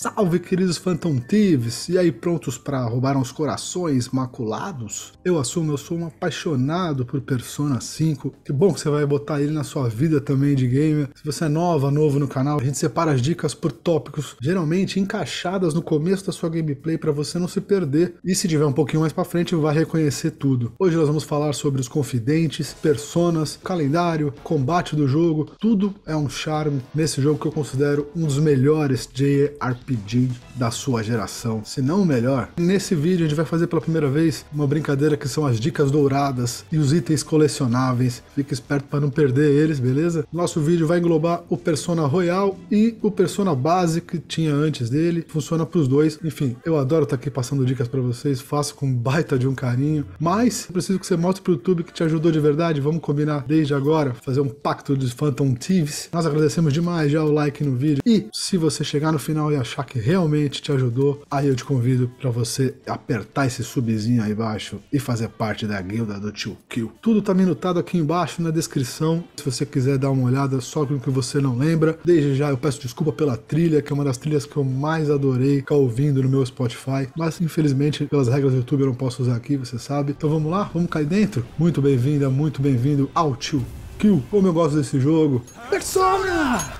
Salve, queridos Phantom Thieves! E aí, prontos para roubar uns corações maculados? Eu assumo, eu sou um apaixonado por Persona 5. Que bom que você vai botar ele na sua vida também de gamer. Se você é nova, novo no canal, a gente separa as dicas por tópicos, geralmente encaixadas no começo da sua gameplay para você não se perder. E se tiver um pouquinho mais para frente, vai reconhecer tudo. Hoje nós vamos falar sobre os confidentes, personas, calendário, combate do jogo. Tudo é um charme nesse jogo que eu considero um dos melhores JRPGs speedin da sua geração, se não o melhor. Nesse vídeo a gente vai fazer pela primeira vez uma brincadeira que são as dicas douradas e os itens colecionáveis. Fica esperto para não perder eles, beleza? Nosso vídeo vai englobar o Persona Royal e o Persona Base que tinha antes dele. Funciona para os dois. Enfim, eu adoro estar tá aqui passando dicas para vocês. Faço com baita de um carinho. Mas preciso que você mostre para o YouTube que te ajudou de verdade. Vamos combinar desde agora, fazer um pacto dos Phantom Thieves. Nós agradecemos demais já o like no vídeo. E se você chegar no final e achar achar que realmente te ajudou, aí eu te convido para você apertar esse subzinho aí embaixo e fazer parte da guilda do Tio Kill. Tudo tá minutado aqui embaixo na descrição, se você quiser dar uma olhada só o que você não lembra. Desde já eu peço desculpa pela trilha, que é uma das trilhas que eu mais adorei ficar ouvindo no meu Spotify, mas infelizmente pelas regras do YouTube eu não posso usar aqui, você sabe. Então vamos lá, vamos cair dentro? Muito bem-vinda, muito bem-vindo ao Tio Kill. Como eu gosto desse jogo. Persona!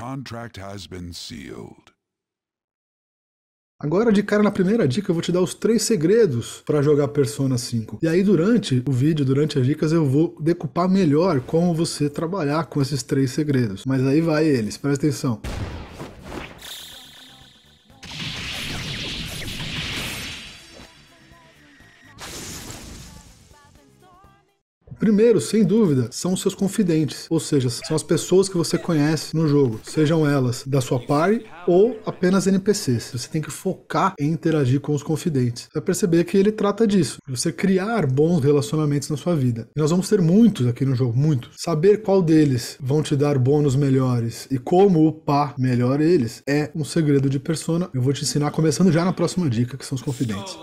contract has been sealed. Agora, de cara na primeira dica, eu vou te dar os três segredos para jogar Persona 5. E aí, durante o vídeo, durante as dicas, eu vou decupar melhor como você trabalhar com esses três segredos. Mas aí vai eles, presta atenção. Primeiro, sem dúvida, são os seus confidentes, ou seja, são as pessoas que você conhece no jogo, sejam elas da sua party ou apenas NPCs. Você tem que focar em interagir com os confidentes. Você vai perceber que ele trata disso, você criar bons relacionamentos na sua vida. E nós vamos ter muitos aqui no jogo, muitos. Saber qual deles vão te dar bônus melhores e como upar melhor eles é um segredo de persona. Eu vou te ensinar começando já na próxima dica, que são os confidentes.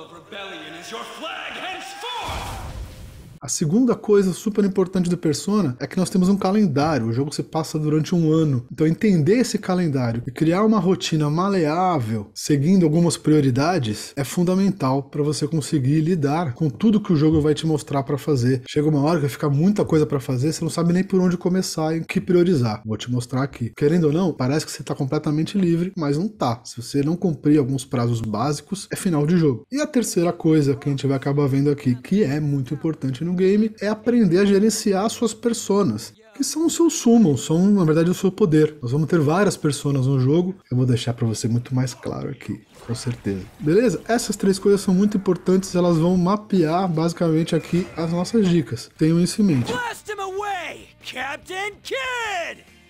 A segunda coisa super importante do Persona é que nós temos um calendário, o jogo se passa durante um ano. Então entender esse calendário e criar uma rotina maleável, seguindo algumas prioridades, é fundamental para você conseguir lidar com tudo que o jogo vai te mostrar para fazer. Chega uma hora que fica muita coisa para fazer, você não sabe nem por onde começar e o que priorizar. Vou te mostrar aqui. Querendo ou não, parece que você está completamente livre, mas não tá. Se você não cumprir alguns prazos básicos, é final de jogo. E a terceira coisa que a gente vai acabar vendo aqui, que é muito importante no game é aprender a gerenciar suas personas que são o seu sumo, são na verdade o seu poder. Nós vamos ter várias personas no jogo, eu vou deixar para você muito mais claro aqui, com certeza. Beleza? Essas três coisas são muito importantes, elas vão mapear basicamente aqui as nossas dicas. Tenham isso em mente.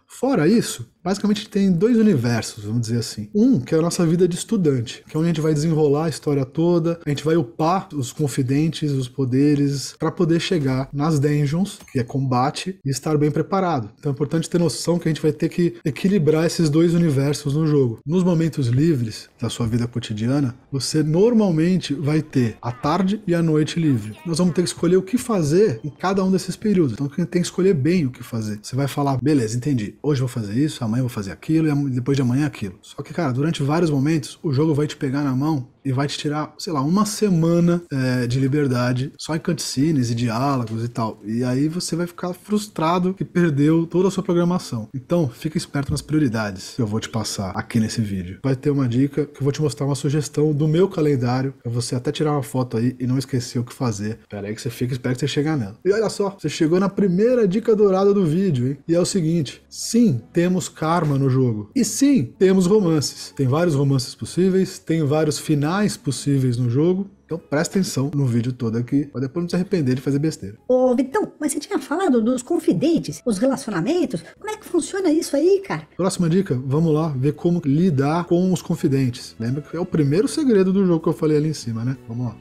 Fora isso, Basicamente tem dois universos, vamos dizer assim. Um, que é a nossa vida de estudante, que é onde a gente vai desenrolar a história toda, a gente vai upar os confidentes, os poderes, para poder chegar nas dungeons, que é combate, e estar bem preparado. Então é importante ter noção que a gente vai ter que equilibrar esses dois universos no jogo. Nos momentos livres da sua vida cotidiana, você normalmente vai ter a tarde e a noite livre. Nós vamos ter que escolher o que fazer em cada um desses períodos. Então tem que escolher bem o que fazer. Você vai falar, beleza, entendi. Hoje vou fazer isso, amanhã amanhã eu vou fazer aquilo, e depois de amanhã é aquilo. Só que, cara, durante vários momentos, o jogo vai te pegar na mão e vai te tirar, sei lá, uma semana é, de liberdade só em cutscenes e diálogos e tal. E aí você vai ficar frustrado que perdeu toda a sua programação. Então, fica esperto nas prioridades que eu vou te passar aqui nesse vídeo. Vai ter uma dica que eu vou te mostrar uma sugestão do meu calendário pra você até tirar uma foto aí e não esquecer o que fazer. Pera aí que você fica, espera que você chegar nela. E olha só, você chegou na primeira dica dourada do vídeo, hein? E é o seguinte: sim, temos karma no jogo. E sim, temos romances. Tem vários romances possíveis, tem vários finais mais possíveis no jogo. Então presta atenção no vídeo todo aqui, para depois não se arrepender de fazer besteira. Ô Vitão, mas você tinha falado dos confidentes, os relacionamentos, como é que funciona isso aí, cara? Próxima dica, vamos lá ver como lidar com os confidentes. Lembra que é o primeiro segredo do jogo que eu falei ali em cima, né? Vamos lá.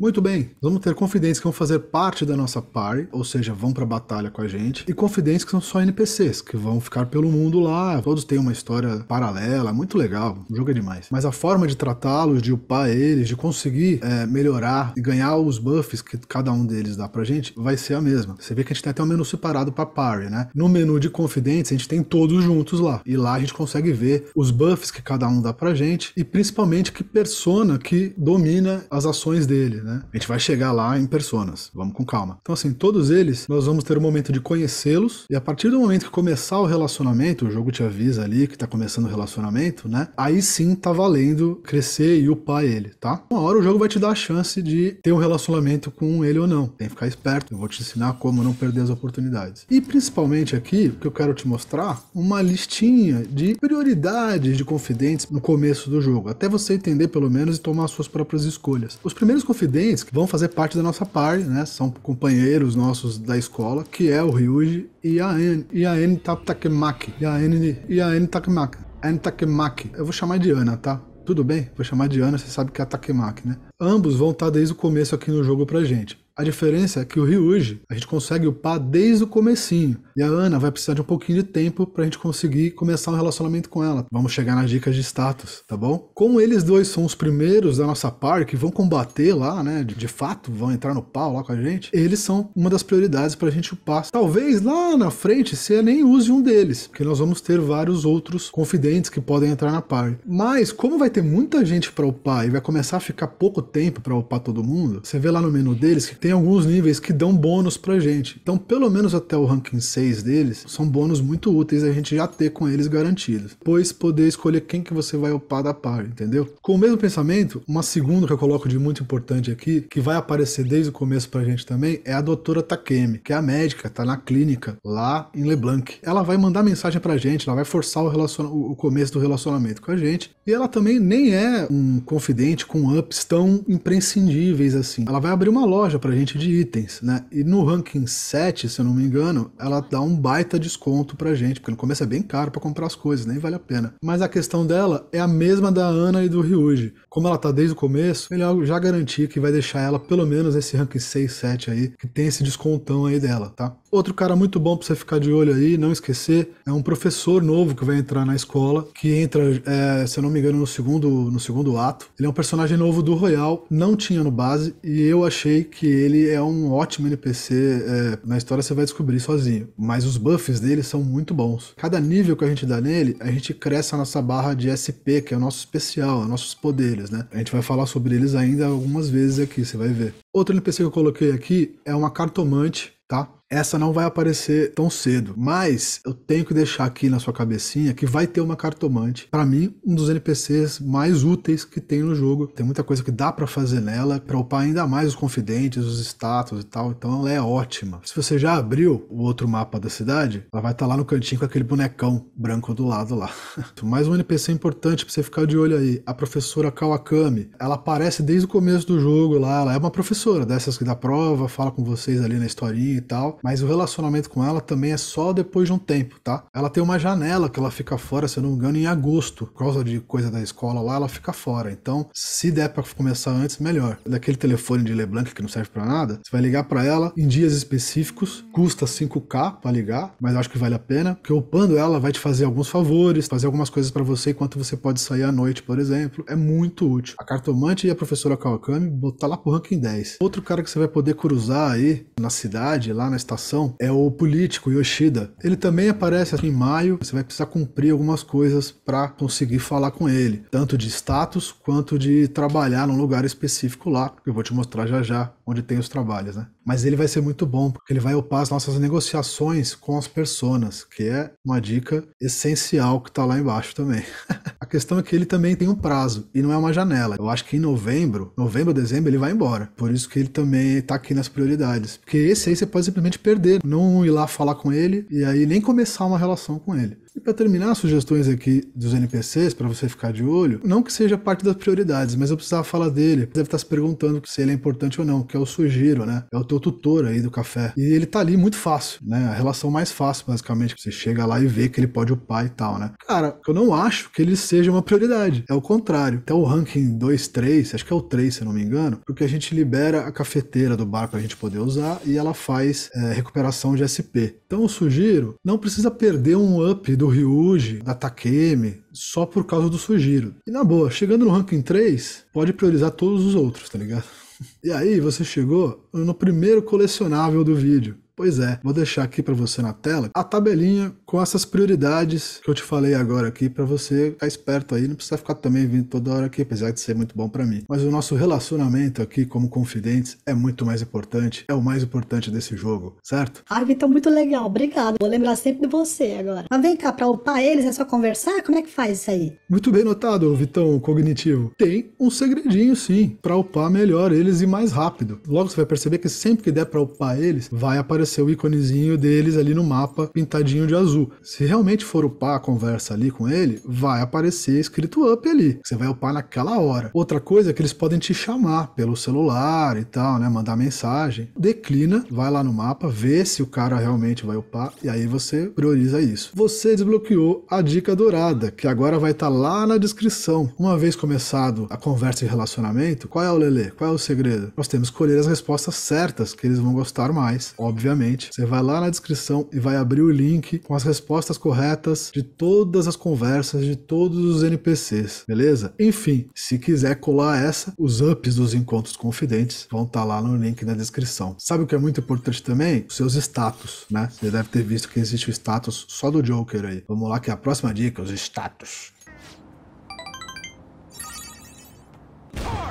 Muito bem, vamos ter confidentes que vão fazer parte da nossa party, ou seja, vão pra batalha com a gente, e confidentes que são só NPCs, que vão ficar pelo mundo lá, todos têm uma história paralela, muito legal, joga é demais. Mas a forma de tratá-los, de upar eles, de conseguir é, melhorar e ganhar os buffs que cada um deles dá pra gente, vai ser a mesma. Você vê que a gente tem até um menu separado pra party, né? No menu de confidentes, a gente tem todos juntos lá, e lá a gente consegue ver os buffs que cada um dá pra gente, e principalmente que persona que domina as ações dele, né? né? A gente vai chegar lá em personas. Vamos com calma. Então, assim, todos eles, nós vamos ter o um momento de conhecê-los e a partir do momento que começar o relacionamento, o jogo te avisa ali que tá começando o relacionamento, né? Aí sim tá valendo crescer e upar ele, tá? Uma hora o jogo vai te dar a chance de ter um relacionamento com ele ou não. Tem que ficar esperto. Eu vou te ensinar como não perder as oportunidades. E principalmente aqui, o que eu quero te mostrar, uma listinha de prioridades de confidentes no começo do jogo, até você entender pelo menos e tomar suas próprias escolhas. Os primeiros confidentes Residentes, que vão fazer parte da nossa party, né? São companheiros nossos da escola, que é o Ryuji e a Anne. E a Anne Takemaki. E a Anne, e a Anne Takemaki. Anne Takemaki. Eu vou chamar de Ana, tá? Tudo bem? Vou chamar de Ana, você sabe que é a Takemaki, né? Ambos vão estar tá desde o começo aqui no jogo pra gente. A diferença é que o Ryuji, a gente consegue upar desde o comecinho. E a Ana vai precisar de um pouquinho de tempo pra gente conseguir começar um relacionamento com ela. Vamos chegar nas dicas de status, tá bom? Como eles dois são os primeiros da nossa par que vão combater lá, né? De, de fato, vão entrar no pau lá com a gente. Eles são uma das prioridades pra gente upar. Talvez lá na frente você nem use um deles, porque nós vamos ter vários outros confidentes que podem entrar na par. Mas como vai ter muita gente pra upar e vai começar a ficar pouco tempo pra upar todo mundo, você vê lá no menu deles que tem tem alguns níveis que dão bônus pra gente. Então, pelo menos até o ranking 6 deles, são bônus muito úteis a gente já ter com eles garantidos. Pois poder escolher quem que você vai upar da par, entendeu? Com o mesmo pensamento, uma segunda que eu coloco de muito importante aqui, que vai aparecer desde o começo pra gente também, é a doutora Takemi, que é a médica, tá na clínica, lá em Leblanc. Ela vai mandar mensagem pra gente, ela vai forçar o, o começo do relacionamento com a gente. E ela também nem é um confidente com ups tão imprescindíveis assim. Ela vai abrir uma loja pra gente gente de itens, né? E no ranking 7, se eu não me engano, ela dá um baita desconto pra gente, porque no começo é bem caro para comprar as coisas, nem vale a pena. Mas a questão dela é a mesma da Ana e do Ryuji. Como ela tá desde o começo, melhor é já garantir que vai deixar ela pelo menos nesse ranking 6, 7 aí, que tem esse descontão aí dela, tá? Outro cara muito bom para você ficar de olho aí, não esquecer, é um professor novo que vai entrar na escola, que entra, é, se eu não me engano, no segundo, no segundo ato. Ele é um personagem novo do Royal, não tinha no base, e eu achei que ele é um ótimo NPC. É, na história você vai descobrir sozinho, mas os buffs dele são muito bons. Cada nível que a gente dá nele, a gente cresce a nossa barra de SP, que é o nosso especial, é os nossos poderes, né? A gente vai falar sobre eles ainda algumas vezes aqui, você vai ver. Outro NPC que eu coloquei aqui é uma cartomante tá? Essa não vai aparecer tão cedo, mas eu tenho que deixar aqui na sua cabecinha que vai ter uma cartomante. Para mim, um dos NPCs mais úteis que tem no jogo. Tem muita coisa que dá para fazer nela para upar ainda mais os confidentes, os status e tal. Então ela é ótima. Se você já abriu o outro mapa da cidade, ela vai estar tá lá no cantinho com aquele bonecão branco do lado lá. mais um NPC importante para você ficar de olho aí, a professora Kawakami. Ela aparece desde o começo do jogo lá, ela é uma professora dessas que dá prova, fala com vocês ali na historinha e tal, mas o relacionamento com ela também é só depois de um tempo, tá? Ela tem uma janela que ela fica fora, se eu não me engano, em agosto. Por causa de coisa da escola lá, ela fica fora. Então, se der para começar antes, melhor. Daquele telefone de Leblanc que não serve para nada, você vai ligar para ela em dias específicos, custa 5k para ligar, mas acho que vale a pena, porque upando ela vai te fazer alguns favores, fazer algumas coisas para você enquanto você pode sair à noite, por exemplo. É muito útil. A cartomante e a professora Kawakami botar lá pro ranking 10. Outro cara que você vai poder cruzar aí na cidade cidade, lá na estação, é o político Yoshida. Ele também aparece assim em maio, você vai precisar cumprir algumas coisas para conseguir falar com ele, tanto de status quanto de trabalhar num lugar específico lá, que eu vou te mostrar já já onde tem os trabalhos, né? Mas ele vai ser muito bom, porque ele vai upar as nossas negociações com as pessoas, que é uma dica essencial que está lá embaixo também. a questão é que ele também tem um prazo e não é uma janela. Eu acho que em novembro, novembro, dezembro, ele vai embora. Por isso que ele também está aqui nas prioridades. Porque esse aí você pode simplesmente perder, não ir lá falar com ele e aí nem começar uma relação com ele. E para terminar, sugestões aqui dos NPCs para você ficar de olho, não que seja parte das prioridades, mas eu precisava falar dele. Você deve estar se perguntando se ele é importante ou não, que é o Sugiro, né? É o teu tutor aí do café. E ele tá ali muito fácil, né? A relação mais fácil, basicamente. Você chega lá e vê que ele pode upar e tal, né? Cara, eu não acho que ele seja uma prioridade. É o contrário. Até o ranking 2, 3, acho que é o 3, se eu não me engano, porque a gente libera a cafeteira do bar pra gente poder usar e ela faz é, recuperação de SP. Então eu sugiro, não precisa perder um up do do Ryuji, da Takemi, só por causa do Sugiro. E na boa, chegando no ranking 3, pode priorizar todos os outros, tá ligado? E aí você chegou no primeiro colecionável do vídeo, Pois é, vou deixar aqui para você na tela a tabelinha com essas prioridades que eu te falei agora aqui para você ficar esperto aí, não precisa ficar também vindo toda hora aqui, apesar de ser muito bom para mim. Mas o nosso relacionamento aqui como confidentes é muito mais importante, é o mais importante desse jogo, certo? Ah, Vitor, muito legal, obrigado. Vou lembrar sempre de você agora. Mas vem cá, para upar eles é só conversar? Como é que faz isso aí? Muito bem notado, Vitão, cognitivo. Tem um segredinho sim, para upar melhor eles e mais rápido. Logo você vai perceber que sempre que der para upar eles, vai aparecer aparecer o íconezinho deles ali no mapa pintadinho de azul. Se realmente for upar a conversa ali com ele, vai aparecer escrito up ali. Você vai upar naquela hora. Outra coisa é que eles podem te chamar pelo celular e tal, né? Mandar mensagem. Declina, vai lá no mapa, vê se o cara realmente vai upar e aí você prioriza isso. Você desbloqueou a dica dourada, que agora vai estar tá lá na descrição. Uma vez começado a conversa e relacionamento, qual é o lelê? Qual é o segredo? Nós temos que escolher as respostas certas que eles vão gostar mais, obviamente você vai lá na descrição e vai abrir o link com as respostas corretas de todas as conversas de todos os NPCs, beleza? Enfim, se quiser colar essa, os ups dos encontros confidentes vão estar tá lá no link na descrição. Sabe o que é muito importante também? Os seus status, né? Você deve ter visto que existe o status só do Joker aí. Vamos lá que é a próxima dica, os status. Ah!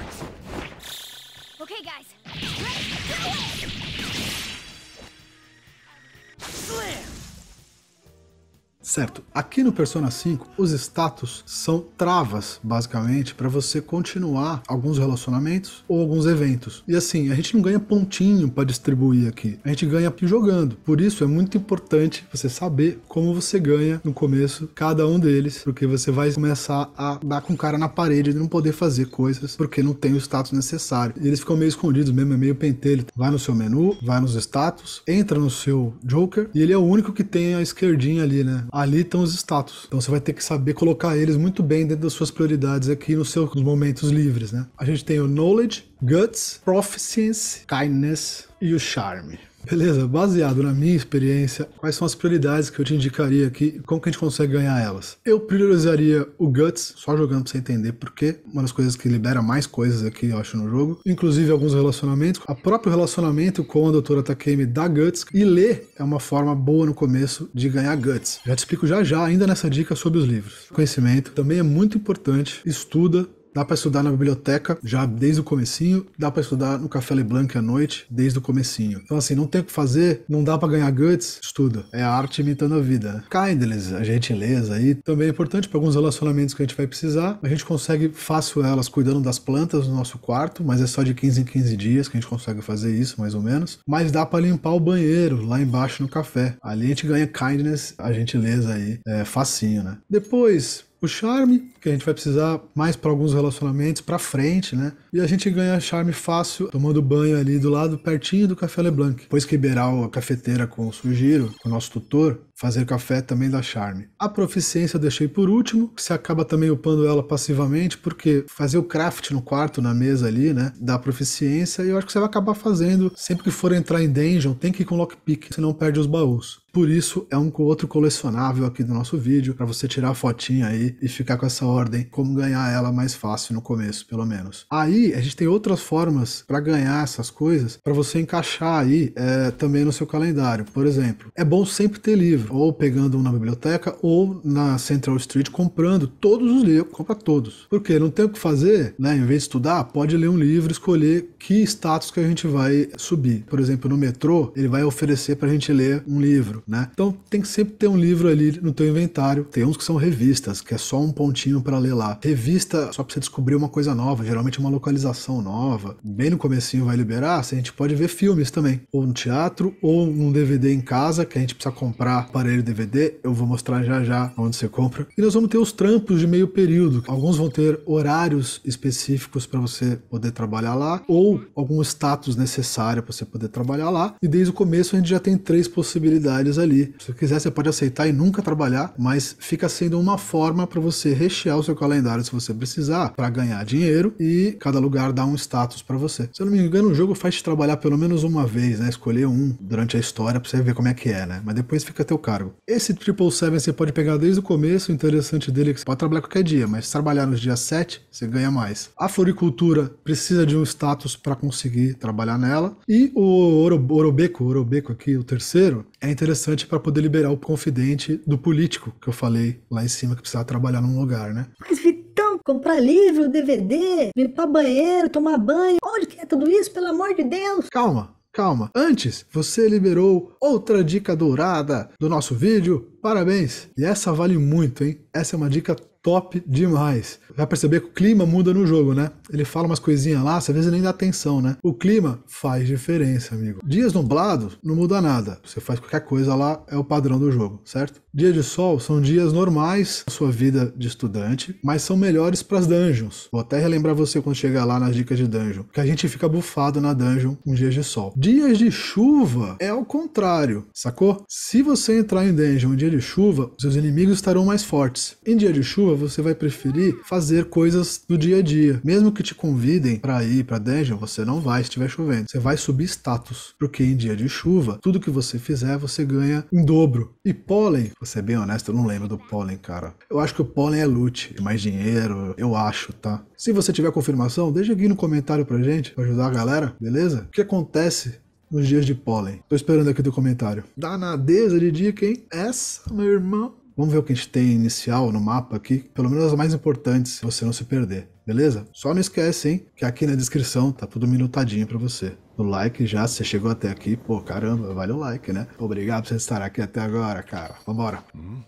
Certo, aqui no Persona 5, os status são travas, basicamente, para você continuar alguns relacionamentos ou alguns eventos. E assim, a gente não ganha pontinho para distribuir aqui, a gente ganha jogando. Por isso é muito importante você saber como você ganha no começo cada um deles, porque você vai começar a dar com cara na parede de não poder fazer coisas porque não tem o status necessário. E eles ficam meio escondidos mesmo, é meio pentelho. Vai no seu menu, vai nos status, entra no seu Joker e ele é o único que tem a esquerdinha ali, né? ali estão os status. Então você vai ter que saber colocar eles muito bem dentro das suas prioridades aqui nos seus momentos livres, né? A gente tem o knowledge, guts, proficiency, kindness e o charme. Beleza, baseado na minha experiência, quais são as prioridades que eu te indicaria aqui e como que a gente consegue ganhar elas? Eu priorizaria o Guts, só jogando pra você entender porque uma das coisas que libera mais coisas aqui, eu acho, no jogo, inclusive alguns relacionamentos. O próprio relacionamento com a doutora Takemi dá Guts e ler é uma forma boa no começo de ganhar Guts. Já te explico já já, ainda nessa dica sobre os livros. conhecimento também é muito importante, estuda, Dá para estudar na biblioteca já desde o comecinho, dá para estudar no Café Leblanc à noite desde o comecinho. Então assim, não tem o que fazer, não dá para ganhar guts, estuda. É a arte imitando a vida. Kindness, a gentileza aí também é importante para alguns relacionamentos que a gente vai precisar. A gente consegue fácil elas cuidando das plantas no nosso quarto, mas é só de 15 em 15 dias que a gente consegue fazer isso, mais ou menos. Mas dá para limpar o banheiro lá embaixo no café. Ali a gente ganha kindness, a gentileza aí, é facinho, né? Depois, o charme, que a gente vai precisar mais para alguns relacionamentos para frente, né? E a gente ganha charme fácil tomando banho ali do lado, pertinho do Café Leblanc. Depois que Iberal, a cafeteira com o Sugiro, o nosso tutor, fazer café também dá charme. A proficiência eu deixei por último, que se acaba também upando ela passivamente, porque fazer o craft no quarto, na mesa ali, né, dá proficiência, e eu acho que você vai acabar fazendo. Sempre que for entrar em dungeon, tem que ir com lockpick, senão perde os baús. Por isso, é um outro colecionável aqui do nosso vídeo, para você tirar a fotinha aí e ficar com essa ordem, como ganhar ela mais fácil no começo, pelo menos. Aí a gente tem outras formas para ganhar essas coisas, para você encaixar aí é, também no seu calendário. Por exemplo, é bom sempre ter livro, ou pegando um na biblioteca, ou na Central Street comprando todos os livros, compra todos. Porque não tem o que fazer, né? Em vez de estudar, pode ler um livro, escolher que status que a gente vai subir. Por exemplo, no metrô, ele vai oferecer para a gente ler um livro, né? Então tem que sempre ter um livro ali no teu inventário. Tem uns que são revistas, que é só um pontinho para ler lá. Revista só para você descobrir uma coisa nova, geralmente é uma localidade localização nova, bem no comecinho vai liberar, assim, a gente pode ver filmes também, ou no teatro, ou num DVD em casa, que a gente precisa comprar aparelho DVD, eu vou mostrar já já onde você compra. E nós vamos ter os trampos de meio período, alguns vão ter horários específicos para você poder trabalhar lá, ou algum status necessário para você poder trabalhar lá, e desde o começo a gente já tem três possibilidades ali. Se você quiser, você pode aceitar e nunca trabalhar, mas fica sendo uma forma para você rechear o seu calendário se você precisar, para ganhar dinheiro, e cada cada lugar dá um status para você. Se eu não me engano, o jogo faz te trabalhar pelo menos uma vez, né? Escolher um durante a história pra você ver como é que é, né? Mas depois fica a teu cargo. Esse Triple Seven você pode pegar desde o começo, o interessante dele é que você pode trabalhar qualquer dia, mas se trabalhar nos dias 7, você ganha mais. A floricultura precisa de um status para conseguir trabalhar nela. E o Oro, Orobeco, o Orobeco aqui, o terceiro, é interessante para poder liberar o confidente do político que eu falei lá em cima que precisava trabalhar num lugar, né? Mas então, comprar livro, DVD, limpar banheiro, tomar banho. Onde que é tudo isso, pelo amor de Deus? Calma, calma. Antes, você liberou outra dica dourada do nosso vídeo. Parabéns! E essa vale muito, hein? Essa é uma dica top demais. Vai perceber que o clima muda no jogo, né? Ele fala umas coisinhas lá, às vezes nem dá atenção, né? O clima faz diferença, amigo. Dias nublados não muda nada. Você faz qualquer coisa lá, é o padrão do jogo, certo? Dia de sol são dias normais na sua vida de estudante, mas são melhores para as dungeons. Vou até relembrar você quando chegar lá nas dicas de dungeon, que a gente fica bufado na dungeon com dias de sol. Dias de chuva é o contrário, sacou? Se você entrar em dungeon em dia de chuva, seus inimigos estarão mais fortes. Em dia de chuva, você vai preferir fazer coisas do dia a dia. Mesmo que te convidem para ir para dungeon, você não vai se estiver chovendo. Você vai subir status, porque em dia de chuva, tudo que você fizer, você ganha em dobro. E pólen, ser bem honesto, eu não lembro do Pollen, cara. Eu acho que o Pollen é loot, é mais dinheiro, eu acho, tá? Se você tiver confirmação, deixa aqui no comentário pra gente, pra ajudar a galera, beleza? O que acontece nos dias de Pollen? Tô esperando aqui do comentário. Danadeza de dica, hein? Essa, meu irmão. Vamos ver o que a gente tem inicial no mapa aqui, pelo menos as mais importantes, se você não se perder, beleza? Só não esquece, hein, que aqui na descrição tá tudo minutadinho para você o like já. Se você chegou até aqui, pô, caramba, vale o like, né? Obrigado por você estar aqui até agora, cara. Vambora. Hum.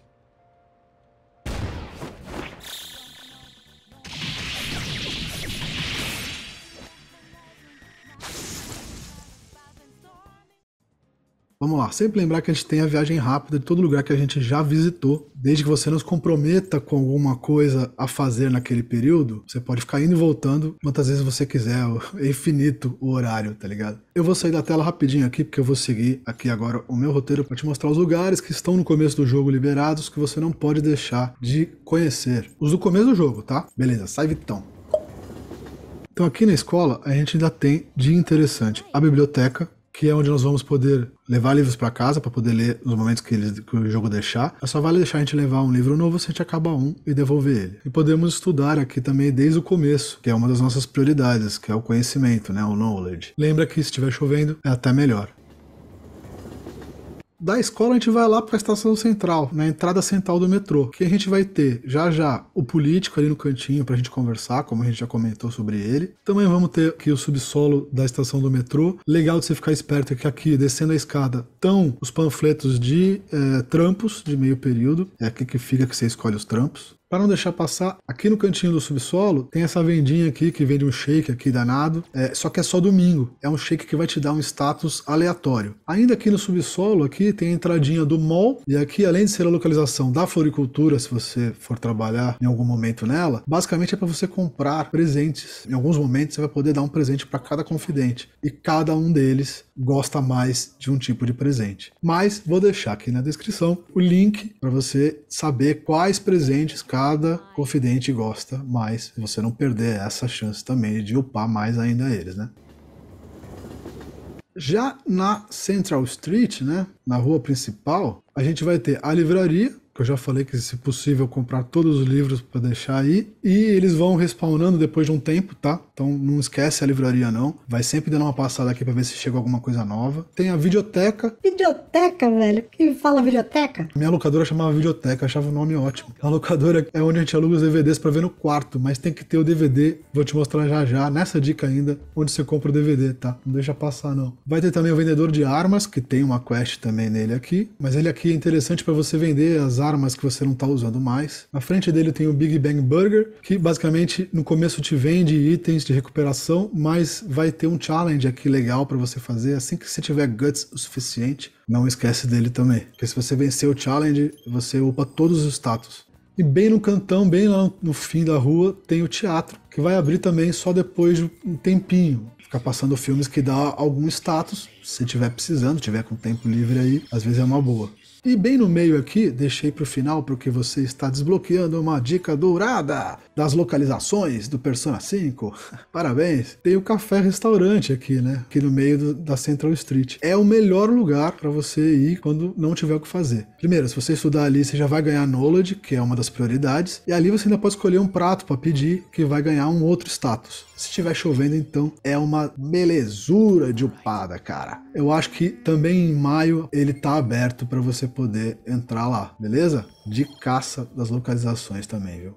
Vamos lá, sempre lembrar que a gente tem a viagem rápida de todo lugar que a gente já visitou, desde que você nos comprometa com alguma coisa a fazer naquele período, você pode ficar indo e voltando quantas vezes você quiser, é infinito o horário, tá ligado? Eu vou sair da tela rapidinho aqui, porque eu vou seguir aqui agora o meu roteiro para te mostrar os lugares que estão no começo do jogo liberados que você não pode deixar de conhecer. Os do começo do jogo, tá? Beleza, sai Vitão. Então aqui na escola a gente ainda tem de interessante a biblioteca, que é onde nós vamos poder levar livros para casa para poder ler nos momentos que, eles, que, o jogo deixar. É só vale deixar a gente levar um livro novo se a gente acaba um e devolver ele. E podemos estudar aqui também desde o começo, que é uma das nossas prioridades, que é o conhecimento, né, o knowledge. Lembra que se estiver chovendo é até melhor. Da escola a gente vai lá para a estação central, na entrada central do metrô, que a gente vai ter já já o político ali no cantinho para a gente conversar, como a gente já comentou sobre ele. Também vamos ter aqui o subsolo da estação do metrô. Legal de você ficar esperto é que aqui, descendo a escada, estão os panfletos de é, trampos de meio período. É aqui que fica que você escolhe os trampos. Para não deixar passar, aqui no cantinho do subsolo tem essa vendinha aqui que vende um shake aqui danado, é, só que é só domingo. É um shake que vai te dar um status aleatório. Ainda aqui no subsolo aqui tem a entradinha do mall e aqui além de ser a localização da floricultura, se você for trabalhar em algum momento nela, basicamente é para você comprar presentes. Em alguns momentos você vai poder dar um presente para cada confidente e cada um deles gosta mais de um tipo de presente. Mas vou deixar aqui na descrição o link para você saber quais presentes cada cada confidente gosta mais, você não perder essa chance também de upar mais ainda eles, né? Já na Central Street, né, na rua principal, a gente vai ter a livraria, que eu já falei que, se possível, comprar todos os livros para deixar aí. E eles vão respawnando depois de um tempo, tá? Então não esquece a livraria, não. Vai sempre dando uma passada aqui para ver se chega alguma coisa nova. Tem a videoteca. Videoteca, velho? Quem fala videoteca? Minha locadora chamava videoteca, achava o nome ótimo. A locadora é onde a gente aluga os DVDs para ver no quarto, mas tem que ter o DVD. Vou te mostrar já já, nessa dica ainda, onde você compra o DVD, tá? Não deixa passar, não. Vai ter também o vendedor de armas, que tem uma quest também nele aqui. Mas ele aqui é interessante para você vender as armas armas que você não está usando mais. Na frente dele tem o Big Bang Burger, que basicamente no começo te vende itens de recuperação, mas vai ter um challenge aqui legal para você fazer assim que você tiver guts o suficiente. Não esquece dele também, porque se você vencer o challenge, você upa todos os status. E bem no cantão, bem lá no fim da rua, tem o teatro, que vai abrir também só depois de um tempinho. Ficar passando filmes que dá algum status, se tiver precisando, tiver com tempo livre aí, às vezes é uma boa. E bem no meio aqui, deixei para o final porque você está desbloqueando uma dica dourada das localizações do Persona 5. Parabéns! Tem o café restaurante aqui, né? Aqui no meio do, da Central Street. É o melhor lugar para você ir quando não tiver o que fazer. Primeiro, se você estudar ali, você já vai ganhar knowledge, que é uma das prioridades, e ali você ainda pode escolher um prato para pedir que vai ganhar um outro status. Se estiver chovendo, então é uma belezura de upada, cara. Eu acho que também em maio ele tá aberto para você poder entrar lá, beleza? De caça das localizações também, viu?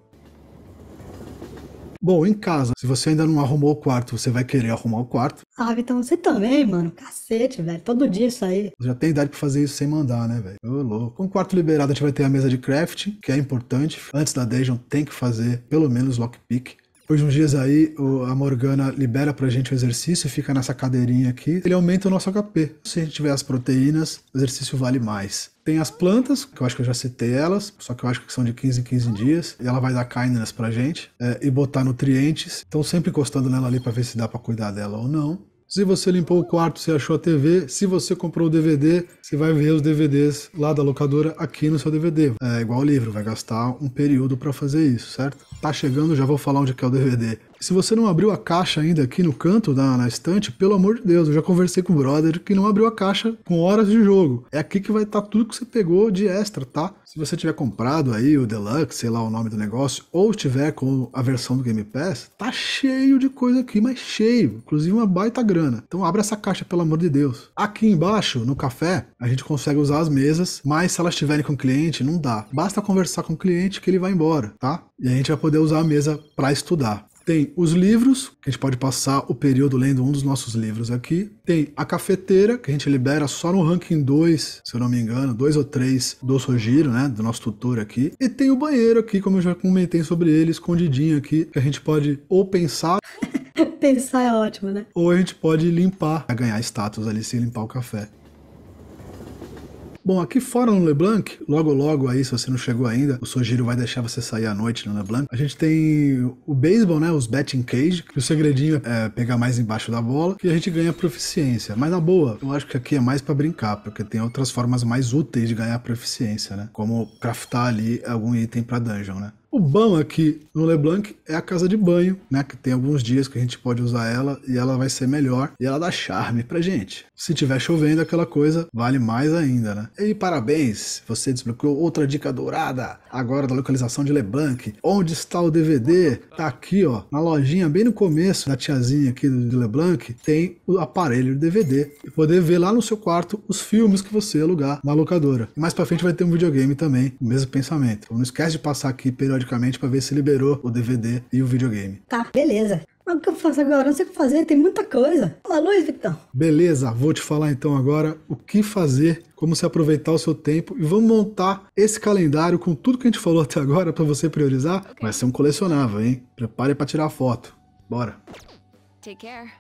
Bom, em casa, se você ainda não arrumou o quarto, você vai querer arrumar o quarto. Ah, então você também, mano. Cacete, velho. Todo dia isso aí. Já tem idade pra fazer isso sem mandar, né, velho? Ô, louco. Com o quarto liberado, a gente vai ter a mesa de crafting, que é importante. Antes da dungeon, tem que fazer pelo menos lockpick. Depois de uns dias aí, a Morgana libera pra gente o exercício, fica nessa cadeirinha aqui. Ele aumenta o nosso HP. Se a gente tiver as proteínas, o exercício vale mais. Tem as plantas, que eu acho que eu já citei elas, só que eu acho que são de 15 em 15 dias. E ela vai dar kindness pra gente é, e botar nutrientes. Então sempre encostando nela ali pra ver se dá pra cuidar dela ou não. Se você limpou o quarto, você achou a TV. Se você comprou o DVD, você vai ver os DVDs lá da locadora aqui no seu DVD. É igual livro, vai gastar um período para fazer isso, certo? Tá chegando, já vou falar onde é que é o DVD. Se você não abriu a caixa ainda aqui no canto, na, na estante, pelo amor de Deus, eu já conversei com o brother que não abriu a caixa com horas de jogo. É aqui que vai estar tá tudo que você pegou de extra, tá? Se você tiver comprado aí o Deluxe, sei lá o nome do negócio, ou tiver com a versão do Game Pass, tá cheio de coisa aqui, mas cheio, inclusive uma baita grana. Então abre essa caixa, pelo amor de Deus. Aqui embaixo, no café, a gente consegue usar as mesas, mas se elas estiverem com o cliente, não dá. Basta conversar com o cliente que ele vai embora, tá? E a gente vai poder usar a mesa para estudar. Tem os livros, que a gente pode passar o período lendo um dos nossos livros aqui. Tem a cafeteira, que a gente libera só no ranking 2, se eu não me engano, 2 ou 3 do Sojiro, né? Do nosso tutor aqui. E tem o banheiro aqui, como eu já comentei sobre ele, escondidinho aqui, que a gente pode ou pensar. pensar é ótimo, né? Ou a gente pode limpar, ganhar status ali sem limpar o café. Bom, aqui fora no LeBlanc, logo logo aí, se você não chegou ainda, o Sojiro vai deixar você sair à noite no LeBlanc. A gente tem o beisebol, né? Os betting cage, que o segredinho é pegar mais embaixo da bola, que a gente ganha proficiência. Mas na boa, eu acho que aqui é mais para brincar, porque tem outras formas mais úteis de ganhar proficiência, né? Como craftar ali algum item para dungeon, né? O bom aqui é no Leblanc é a casa de banho, né? Que tem alguns dias que a gente pode usar ela e ela vai ser melhor e ela dá charme pra gente. Se tiver chovendo, aquela coisa vale mais ainda, né? E parabéns, você desbloqueou outra dica dourada agora da localização de Leblanc. Onde está o DVD? Tá aqui, ó, na lojinha, bem no começo da tiazinha aqui do Leblanc, tem o aparelho DVD e poder ver lá no seu quarto os filmes que você alugar na locadora. mais pra frente vai ter um videogame também, o mesmo pensamento. Então, não esquece de passar aqui periodicamente periodicamente para ver se liberou o DVD e o videogame. Tá, beleza. Mas o que eu faço agora? Não sei o que fazer, tem muita coisa. Fala, Luiz, Victor. Beleza, vou te falar então agora o que fazer, como se aproveitar o seu tempo e vamos montar esse calendário com tudo que a gente falou até agora para você priorizar. Okay. Vai ser um colecionável, hein? Prepare para tirar foto. Bora. Take care.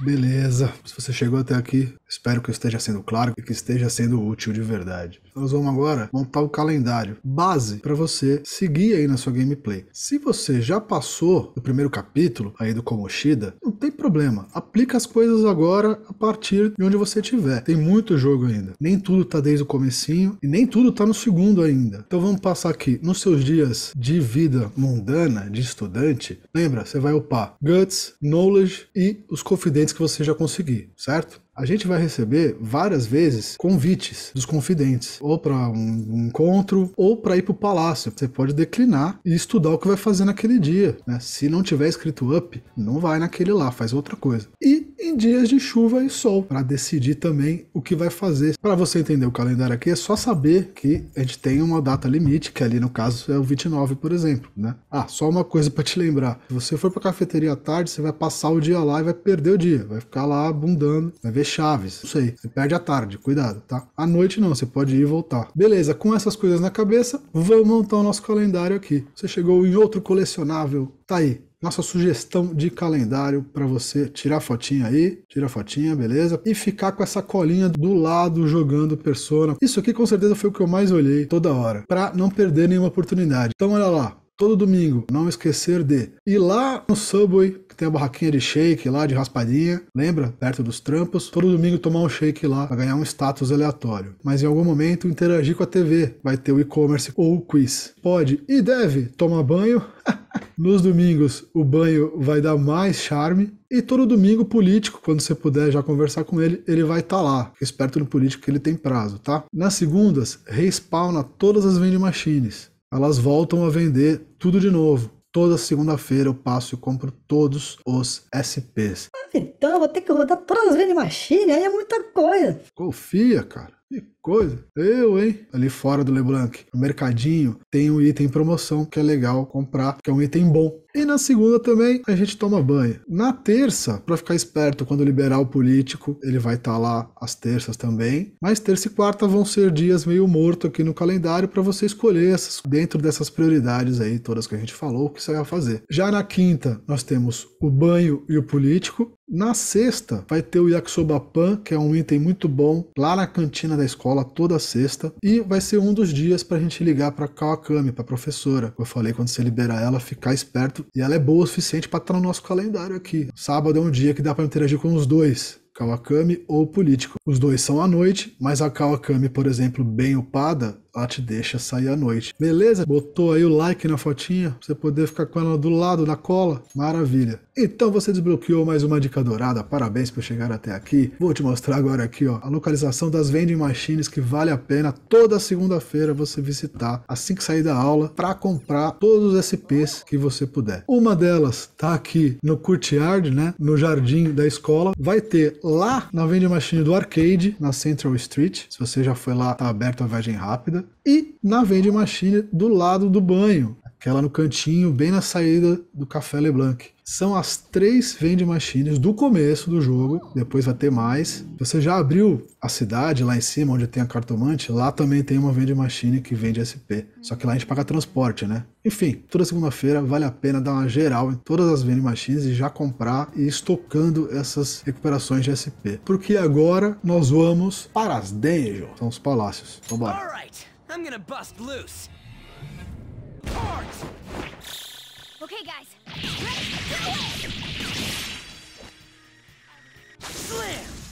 Beleza, se você chegou até aqui, Espero que eu esteja sendo claro e que esteja sendo útil de verdade. Nós vamos agora montar o calendário base para você seguir aí na sua gameplay. Se você já passou do primeiro capítulo aí do Komoshida, não tem problema. Aplica as coisas agora a partir de onde você estiver. Tem muito jogo ainda. Nem tudo tá desde o comecinho e nem tudo tá no segundo ainda. Então vamos passar aqui nos seus dias de vida mundana, de estudante. Lembra, você vai upar Guts, Knowledge e os confidentes que você já conseguir, certo? a gente vai receber várias vezes convites dos confidentes, ou para um, encontro, ou para ir para o palácio. Você pode declinar e estudar o que vai fazer naquele dia. Né? Se não tiver escrito up, não vai naquele lá, faz outra coisa. E em dias de chuva e sol, para decidir também o que vai fazer. Para você entender o calendário aqui, é só saber que a gente tem uma data limite, que ali no caso é o 29, por exemplo. Né? Ah, só uma coisa para te lembrar: se você for para cafeteria à tarde, você vai passar o dia lá e vai perder o dia, vai ficar lá abundando, vai ver chaves, não sei. Você perde a tarde, cuidado, tá? À noite não, você pode ir e voltar. Beleza, com essas coisas na cabeça, vamos montar o nosso calendário aqui. Você chegou em outro colecionável, tá aí nossa sugestão de calendário para você tirar fotinha aí, tirar fotinha, beleza? E ficar com essa colinha do lado jogando persona. Isso aqui com certeza foi o que eu mais olhei toda hora, para não perder nenhuma oportunidade. Então olha lá, todo domingo, não esquecer de ir lá no Subway tem a barraquinha de shake lá, de raspadinha, lembra? Perto dos trampos. Todo domingo tomar um shake lá para ganhar um status aleatório. Mas em algum momento interagir com a TV, vai ter o e-commerce ou o quiz. Pode e deve tomar banho. Nos domingos, o banho vai dar mais charme. E todo domingo, político, quando você puder já conversar com ele, ele vai estar tá lá. esperto no político que ele tem prazo, tá? Nas segundas, respawna todas as vending machines. Elas voltam a vender tudo de novo. Toda segunda-feira eu passo e compro todos os SPs. Ah, então eu vou ter que rodar todas as vending machine, aí é muita coisa. Confia, cara. E coisa? Eu, hein? Ali fora do Leblanc, no mercadinho, tem um item promoção que é legal comprar, que é um item bom. E na segunda também a gente toma banho. Na terça, para ficar esperto, quando liberar o político, ele vai estar tá lá às terças também. Mas terça e quarta vão ser dias meio morto aqui no calendário para você escolher essas, dentro dessas prioridades aí, todas que a gente falou, o que você vai fazer. Já na quinta, nós temos o banho e o político. Na sexta, vai ter o yakisoba pan, que é um item muito bom lá na cantina da escola aula toda sexta e vai ser um dos dias para a gente ligar para Kawakami, para professora. Eu falei quando você liberar ela, ficar esperto e ela é boa o suficiente para estar tá no nosso calendário aqui. Sábado é um dia que dá para interagir com os dois. Kawakami ou político. Os dois são à noite, mas a Kawakami, por exemplo, bem upada, ela ah, te deixa sair à noite. Beleza? Botou aí o like na fotinha pra você poder ficar com ela do lado da cola? Maravilha! Então você desbloqueou mais uma dica dourada, parabéns por chegar até aqui. Vou te mostrar agora aqui ó, a localização das vending machines que vale a pena toda segunda-feira você visitar assim que sair da aula para comprar todos os SPs que você puder. Uma delas tá aqui no courtyard, né, no jardim da escola. Vai ter lá na vending machine do arcade, na Central Street. Se você já foi lá, tá aberto a viagem rápida e na vending machine do lado do banho, aquela no cantinho, bem na saída do Café Leblanc. São as três vending machines do começo do jogo, depois vai ter mais. Você já abriu a cidade lá em cima, onde tem a cartomante, lá também tem uma vending machine que vende SP. Só que lá a gente paga transporte, né? Enfim, toda segunda-feira vale a pena dar uma geral em todas as vending machines e já comprar e ir estocando essas recuperações de SP. Porque agora nós vamos para as dungeons, são os palácios. Vamos então lá. I'm gonna bust loose. Art! Okay, guys. Ready? Slam!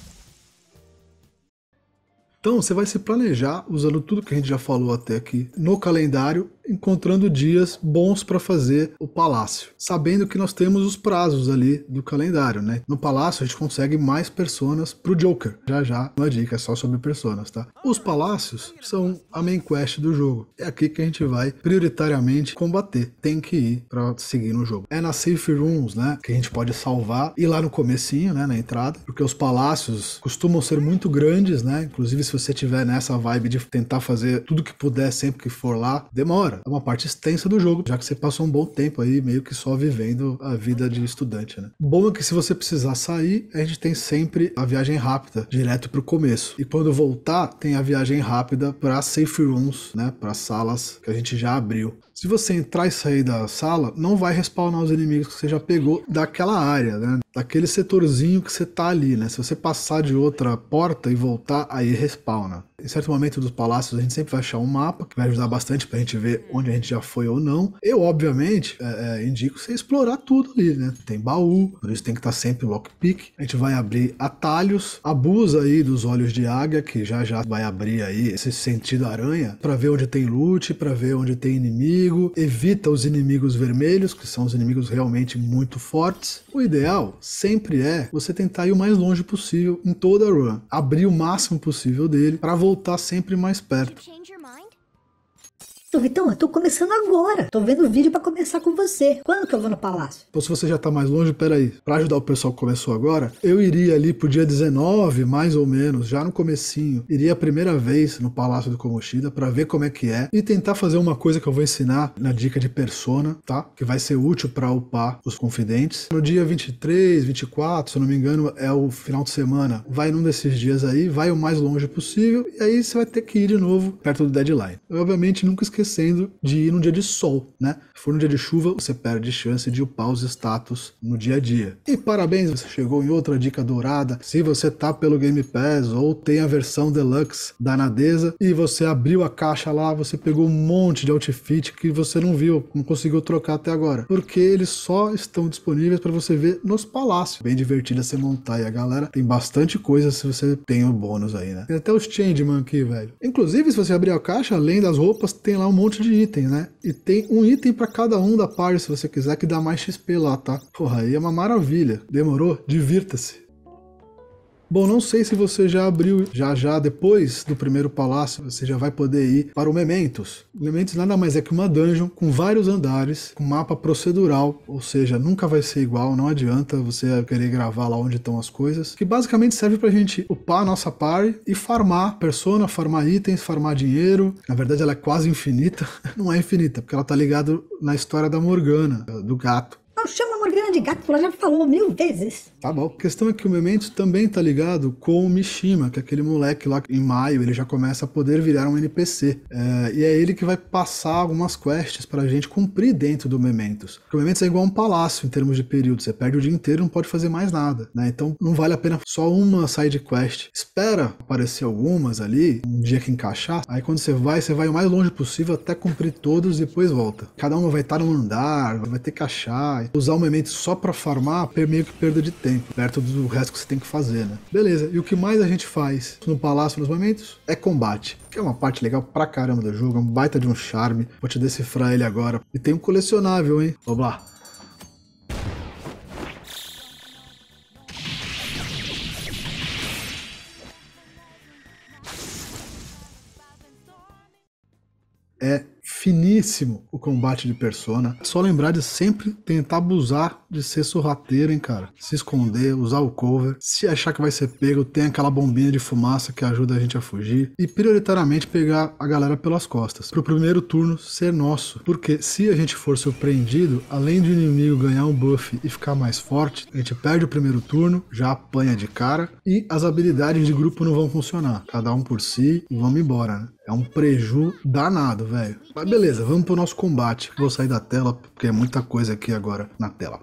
Então você vai se planejar usando tudo que a gente já falou até aqui no calendário, encontrando dias bons para fazer o palácio, sabendo que nós temos os prazos ali do calendário, né? No palácio a gente consegue mais personas pro Joker. Já já, uma dica é só sobre personas, tá? Os palácios são a main quest do jogo. É aqui que a gente vai prioritariamente combater. Tem que ir para seguir no jogo. É nas safe rooms, né, que a gente pode salvar e lá no comecinho, né, na entrada, porque os palácios costumam ser muito grandes, né? Inclusive se se você tiver nessa vibe de tentar fazer tudo que puder sempre que for lá, demora. É uma parte extensa do jogo, já que você passou um bom tempo aí meio que só vivendo a vida de estudante, né? Bom é que se você precisar sair, a gente tem sempre a viagem rápida, direto pro começo. E quando voltar, tem a viagem rápida para safe rooms, né, para salas que a gente já abriu. Se você entrar e sair da sala, não vai respawnar os inimigos que você já pegou daquela área, né? Daquele setorzinho que você tá ali, né? Se você passar de outra porta e voltar, aí respawna. Em certo momento dos palácios, a gente sempre vai achar um mapa, que vai ajudar bastante pra gente ver onde a gente já foi ou não. Eu, obviamente, é, é, indico você explorar tudo ali, né? Tem baú, por isso tem que estar tá sempre lockpick. A gente vai abrir atalhos, abusa aí dos olhos de águia, que já já vai abrir aí esse sentido aranha, para ver onde tem loot, para ver onde tem inimigo, inimigo, evita os inimigos vermelhos, que são os inimigos realmente muito fortes. O ideal sempre é você tentar ir o mais longe possível em toda a run, abrir o máximo possível dele para voltar sempre mais perto. Seu Vitão, eu tô começando agora. Tô vendo o vídeo para começar com você. Quando que eu vou no palácio? Pô, se você já tá mais longe, peraí. Pra ajudar o pessoal que começou agora, eu iria ali pro dia 19, mais ou menos, já no comecinho. Iria a primeira vez no Palácio do Komoshida para ver como é que é e tentar fazer uma coisa que eu vou ensinar na dica de persona, tá? Que vai ser útil para upar os confidentes. No dia 23, 24, se eu não me engano, é o final de semana. Vai num desses dias aí, vai o mais longe possível e aí você vai ter que ir de novo perto do deadline. Eu, obviamente nunca esqueci esquecendo de ir num dia de sol, né? Se for num dia de chuva, você perde chance de upar os status no dia a dia. E parabéns, você chegou em outra dica dourada. Se você tá pelo Game Pass ou tem a versão deluxe da Nadeza e você abriu a caixa lá, você pegou um monte de outfit que você não viu, não conseguiu trocar até agora, porque eles só estão disponíveis para você ver nos palácios. Bem divertido você montar e a galera tem bastante coisa se você tem o bônus aí, né? Tem até os Changeman aqui, velho. Inclusive, se você abrir a caixa, além das roupas, tem lá um monte de itens, né? E tem um item para cada um da party se você quiser, que dá mais XP lá, tá? Porra, aí é uma maravilha. Demorou? Divirta-se. Bom, não sei se você já abriu já já depois do primeiro palácio, você já vai poder ir para o Mementos. Mementos nada mais é que uma dungeon com vários andares, com mapa procedural, ou seja, nunca vai ser igual, não adianta você querer gravar lá onde estão as coisas, que basicamente serve pra gente upar a nossa party e farmar persona, farmar itens, farmar dinheiro. Na verdade ela é quase infinita, não é infinita, porque ela tá ligada na história da Morgana, do gato. Não chama Morgana de gato, ela já falou mil vezes. Tá bom. A questão é que o Memento também tá ligado com o Mishima, que é aquele moleque lá em maio, ele já começa a poder virar um NPC. É, e é ele que vai passar algumas quests pra gente cumprir dentro do Mementos. Porque o Mementos é igual um palácio em termos de período, você perde o dia inteiro e não pode fazer mais nada, né? Então não vale a pena só uma side quest. Espera aparecer algumas ali, um dia que encaixar, aí quando você vai, você vai o mais longe possível até cumprir todos e depois volta. Cada uma vai estar num andar, vai ter que achar. Usar o Mementos só pra farmar é meio que perda de tempo exemplo, perto né? do resto que você tem que fazer, né? Beleza, e o que mais a gente faz no Palácio nos momentos é combate, que é uma parte legal pra caramba do jogo, é um baita de um charme. Vou te decifrar ele agora. E tem um colecionável, hein? Vamos lá. É finíssimo o combate de Persona. Só lembrar de sempre tentar abusar de ser sorrateiro, hein, cara. Se esconder, usar o cover. Se achar que vai ser pego, tem aquela bombinha de fumaça que ajuda a gente a fugir. E prioritariamente pegar a galera pelas costas. Pro primeiro turno ser nosso. Porque se a gente for surpreendido, além de o inimigo ganhar um buff e ficar mais forte, a gente perde o primeiro turno, já apanha de cara. E as habilidades de grupo não vão funcionar. Cada um por si e vamos embora, né? É um preju danado, velho. Mas beleza, vamos pro nosso combate. Vou sair da tela, porque é muita coisa aqui agora na tela.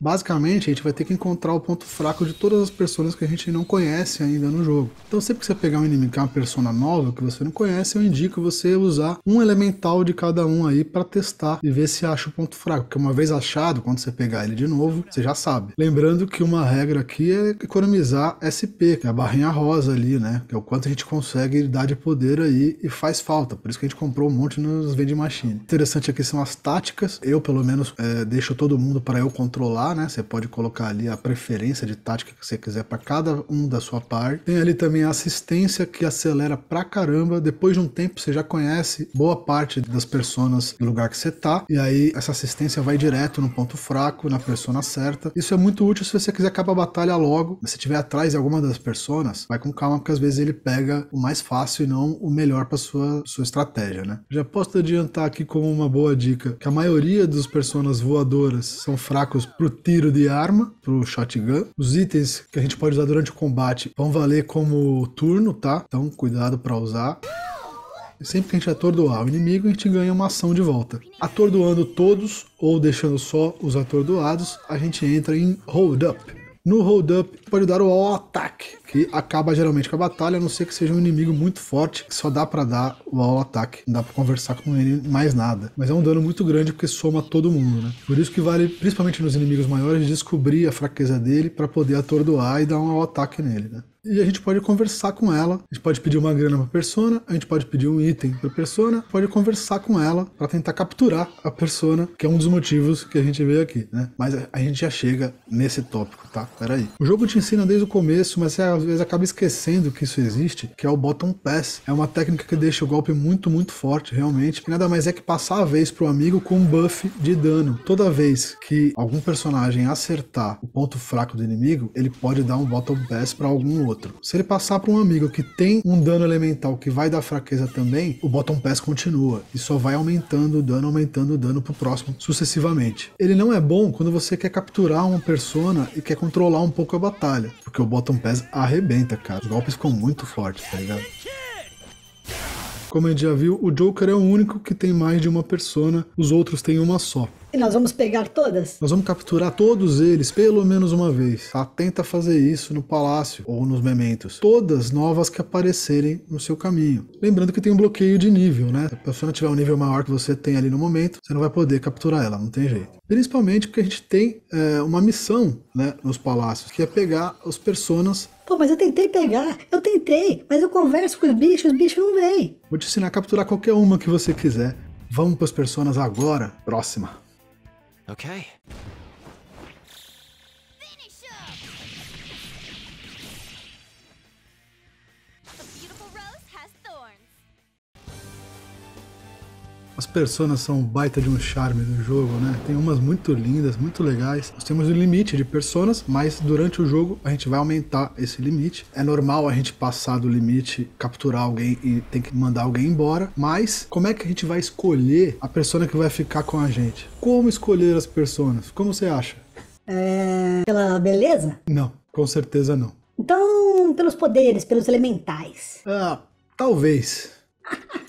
Basicamente, a gente vai ter que encontrar o ponto fraco de todas as pessoas que a gente não conhece ainda no jogo. Então, sempre que você pegar um inimigo que é uma persona nova que você não conhece, eu indico você usar um elemental de cada um aí para testar e ver se acha o ponto fraco. Porque uma vez achado, quando você pegar ele de novo, você já sabe. Lembrando que uma regra aqui é economizar SP, que é a barrinha rosa ali, né? Que é o quanto a gente consegue dar de poder aí e faz falta. Por isso que a gente comprou um monte nos vending machine. Interessante aqui são as táticas. Eu, pelo menos, é, deixo todo mundo para eu controlar né? Você pode colocar ali a preferência de tática que você quiser para cada um da sua parte. Tem ali também a assistência que acelera pra caramba. Depois de um tempo você já conhece boa parte das personas do lugar que você tá. E aí essa assistência vai direto no ponto fraco, na persona certa. Isso é muito útil se você quiser acabar a batalha logo. Se tiver atrás de alguma das personas, vai com calma, porque às vezes ele pega o mais fácil e não o melhor para sua, sua estratégia, né? Já posso adiantar aqui como uma boa dica que a maioria dos personas voadoras são fracos pro tiro de arma, pro shotgun. Os itens que a gente pode usar durante o combate vão valer como turno, tá? Então cuidado para usar. Sempre que a gente atordoar o inimigo, a gente ganha uma ação de volta. Atordoando todos ou deixando só os atordoados, a gente entra em Hold Up, no hold up pode dar o All ataque, que acaba geralmente com a batalha, a não ser que seja um inimigo muito forte, que só dá para dar o all ataque, não dá para conversar com ele mais nada. Mas é um dano muito grande porque soma todo mundo, né? Por isso que vale, principalmente nos inimigos maiores, descobrir a fraqueza dele para poder atordoar e dar um all ataque nele, né? e a gente pode conversar com ela. A gente pode pedir uma grana pra persona, a gente pode pedir um item pra persona, pode conversar com ela para tentar capturar a persona, que é um dos motivos que a gente veio aqui, né? Mas a gente já chega nesse tópico, tá? Peraí. O jogo te ensina desde o começo, mas você às vezes acaba esquecendo que isso existe, que é o bottom pass. É uma técnica que deixa o golpe muito, muito forte, realmente. E nada mais é que passar a vez pro amigo com um buff de dano. Toda vez que algum personagem acertar o ponto fraco do inimigo, ele pode dar um bottom pass para algum outro outro. Se ele passar para um amigo que tem um dano elemental que vai dar fraqueza também, o Bottom Pass continua e só vai aumentando o dano, aumentando o dano pro próximo sucessivamente. Ele não é bom quando você quer capturar uma persona e quer controlar um pouco a batalha, porque o Bottom Pass arrebenta, cara. Os golpes ficam muito fortes, tá ligado? Como a gente já viu, o Joker é o único que tem mais de uma persona, os outros têm uma só. E nós vamos pegar todas? Nós vamos capturar todos eles pelo menos uma vez. Atenta tá? Tenta fazer isso no palácio ou nos mementos. Todas novas que aparecerem no seu caminho. Lembrando que tem um bloqueio de nível, né? Se a pessoa tiver um nível maior que você tem ali no momento, você não vai poder capturar ela, não tem jeito. Principalmente porque a gente tem é, uma missão né, nos palácios, que é pegar os personas Pô, mas eu tentei pegar, eu tentei, mas eu converso com os bichos, os bichos não vêm. Vou te ensinar a capturar qualquer uma que você quiser. Vamos para as personas agora. Próxima. Ok. As personas são baita de um charme do jogo, né? Tem umas muito lindas, muito legais. Nós temos um limite de personas, mas durante o jogo a gente vai aumentar esse limite. É normal a gente passar do limite, capturar alguém e tem que mandar alguém embora, mas como é que a gente vai escolher a pessoa que vai ficar com a gente? Como escolher as personas? Como você acha? É... Pela beleza? Não, com certeza não. Então, pelos poderes, pelos elementais. Ah, talvez.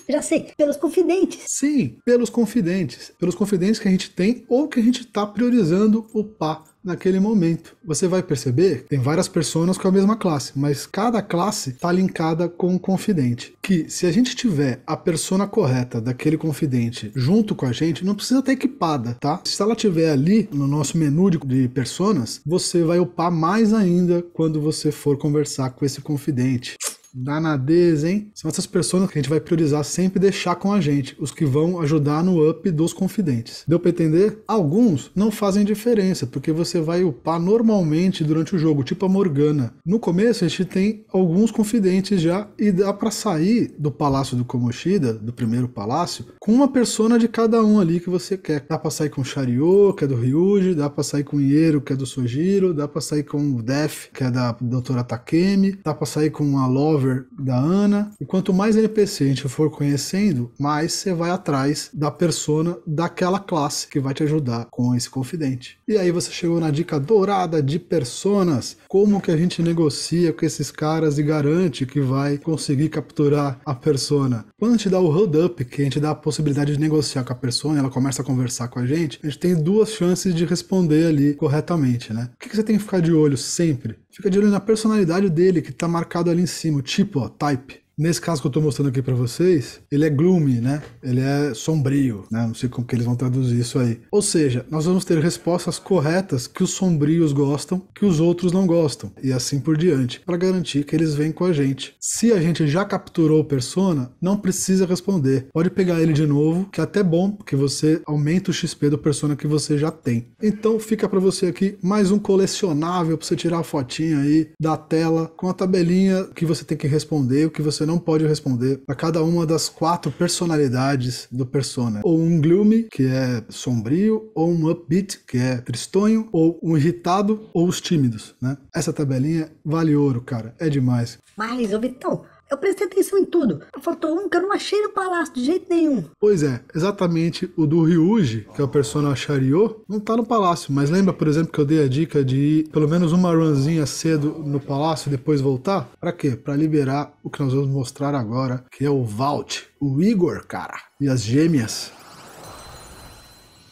Já sei, pelos confidentes. Sim, pelos confidentes. Pelos confidentes que a gente tem ou que a gente está priorizando o pá naquele momento. Você vai perceber que tem várias pessoas com a mesma classe, mas cada classe está linkada com um confidente. Que se a gente tiver a persona correta daquele confidente junto com a gente, não precisa estar equipada, tá? Se ela tiver ali no nosso menu de, de personas, você vai upar mais ainda quando você for conversar com esse confidente. Danadez, hein? São essas pessoas que a gente vai priorizar sempre deixar com a gente, os que vão ajudar no up dos confidentes. Deu para entender? Alguns não fazem diferença, porque você vai upar normalmente durante o jogo, tipo a Morgana. No começo a gente tem alguns confidentes já e dá para sair do palácio do Komoshida, do primeiro palácio, com uma persona de cada um ali que você quer. Dá para sair com o Shiryu, que é do Ryuji, dá para sair com o Iero, que é do Sojiro, dá para sair com o Def, que é da doutora Takemi, dá para sair com a Love cover da Ana. E quanto mais NPC a gente for conhecendo, mais você vai atrás da persona daquela classe que vai te ajudar com esse confidente. E aí você chegou na dica dourada de personas. Como que a gente negocia com esses caras e garante que vai conseguir capturar a persona? Quando a gente dá o hold up, que a gente dá a possibilidade de negociar com a persona, ela começa a conversar com a gente, a gente tem duas chances de responder ali corretamente, né? O que você tem que ficar de olho sempre? Fica de olho na personalidade dele, que tá marcado ali em cima tipo, type Nesse caso que eu estou mostrando aqui para vocês, ele é gloomy, né? Ele é sombrio, né? Não sei como que eles vão traduzir isso aí. Ou seja, nós vamos ter respostas corretas que os sombrios gostam, que os outros não gostam, e assim por diante, para garantir que eles vêm com a gente. Se a gente já capturou o persona, não precisa responder. Pode pegar ele de novo, que é até bom, porque você aumenta o XP do persona que você já tem. Então fica para você aqui mais um colecionável para você tirar a fotinha aí da tela com a tabelinha que você tem que responder, o que você não pode responder a cada uma das quatro personalidades do persona. Ou um gloomy, que é sombrio, ou um upbeat, que é tristonho, ou um irritado, ou os tímidos, né? Essa tabelinha vale ouro, cara. É demais. Mas, ô Vitão, eu prestei atenção em tudo. Faltou um que eu não achei no palácio de jeito nenhum. Pois é, exatamente o do Ryuji, que é o personagem Shariô, não tá no palácio. Mas lembra, por exemplo, que eu dei a dica de ir pelo menos uma runzinha cedo no palácio e depois voltar? Para quê? Para liberar o que nós vamos mostrar agora, que é o Vault, o Igor, cara, e as gêmeas.